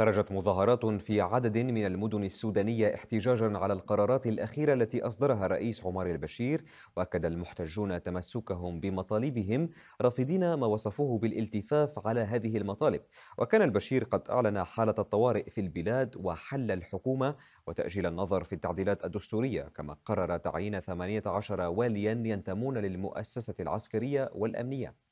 خرجت مظاهرات في عدد من المدن السودانية احتجاجا على القرارات الأخيرة التي أصدرها الرئيس عمر البشير وأكد المحتجون تمسكهم بمطالبهم رافضين ما وصفوه بالالتفاف على هذه المطالب وكان البشير قد أعلن حالة الطوارئ في البلاد وحل الحكومة وتأجيل النظر في التعديلات الدستورية كما قرر تعيين 18 واليا ينتمون للمؤسسة العسكرية والأمنية